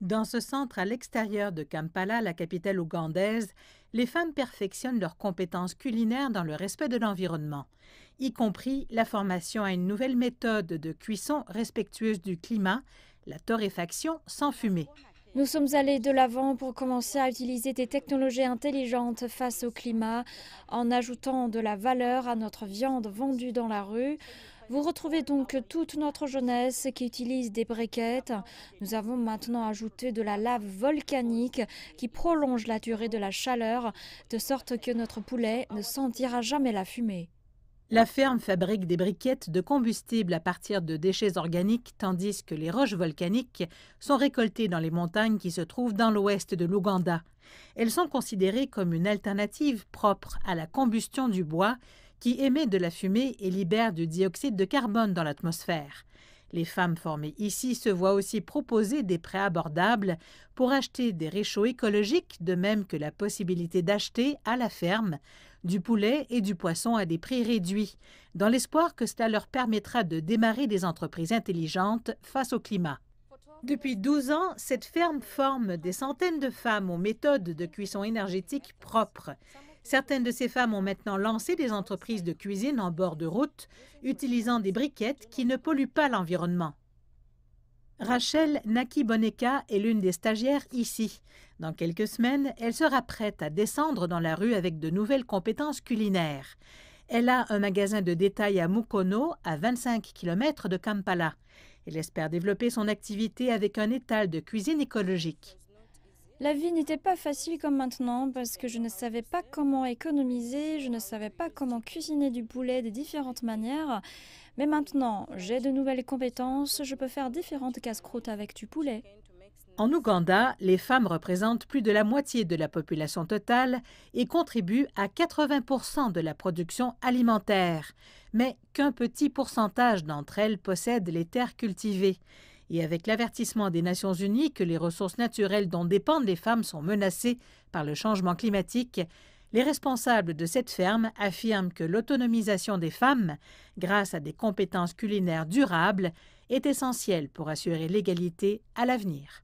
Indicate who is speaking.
Speaker 1: Dans ce centre à l'extérieur de Kampala, la capitale ougandaise, les femmes perfectionnent leurs compétences culinaires dans le respect de l'environnement, y compris la formation à une nouvelle méthode de cuisson respectueuse du climat, la torréfaction sans fumée.
Speaker 2: Nous sommes allés de l'avant pour commencer à utiliser des technologies intelligentes face au climat en ajoutant de la valeur à notre viande vendue dans la rue. Vous retrouvez donc toute notre jeunesse qui utilise des briquettes. Nous avons maintenant ajouté de la lave volcanique qui prolonge la durée de la chaleur de sorte que notre poulet ne sentira jamais la fumée.
Speaker 1: La ferme fabrique des briquettes de combustible à partir de déchets organiques, tandis que les roches volcaniques sont récoltées dans les montagnes qui se trouvent dans l'ouest de l'Ouganda. Elles sont considérées comme une alternative propre à la combustion du bois, qui émet de la fumée et libère du dioxyde de carbone dans l'atmosphère. Les femmes formées ici se voient aussi proposer des prêts abordables pour acheter des réchauds écologiques, de même que la possibilité d'acheter à la ferme du poulet et du poisson à des prix réduits, dans l'espoir que cela leur permettra de démarrer des entreprises intelligentes face au climat. Depuis 12 ans, cette ferme forme des centaines de femmes aux méthodes de cuisson énergétique propres. Certaines de ces femmes ont maintenant lancé des entreprises de cuisine en bord de route, utilisant des briquettes qui ne polluent pas l'environnement. Rachel Naki Boneka est l'une des stagiaires ici. Dans quelques semaines, elle sera prête à descendre dans la rue avec de nouvelles compétences culinaires. Elle a un magasin de détail à Mukono, à 25 km de Kampala. Elle espère développer son activité avec un étal de cuisine écologique.
Speaker 2: La vie n'était pas facile comme maintenant parce que je ne savais pas comment économiser, je ne savais pas comment cuisiner du poulet de différentes manières. Mais maintenant, j'ai de nouvelles compétences, je peux faire différentes casse-croûtes avec du poulet.
Speaker 1: En Ouganda, les femmes représentent plus de la moitié de la population totale et contribuent à 80 de la production alimentaire, mais qu'un petit pourcentage d'entre elles possède les terres cultivées et avec l'avertissement des Nations Unies que les ressources naturelles dont dépendent les femmes sont menacées par le changement climatique, les responsables de cette ferme affirment que l'autonomisation des femmes, grâce à des compétences culinaires durables, est essentielle pour assurer l'égalité à l'avenir.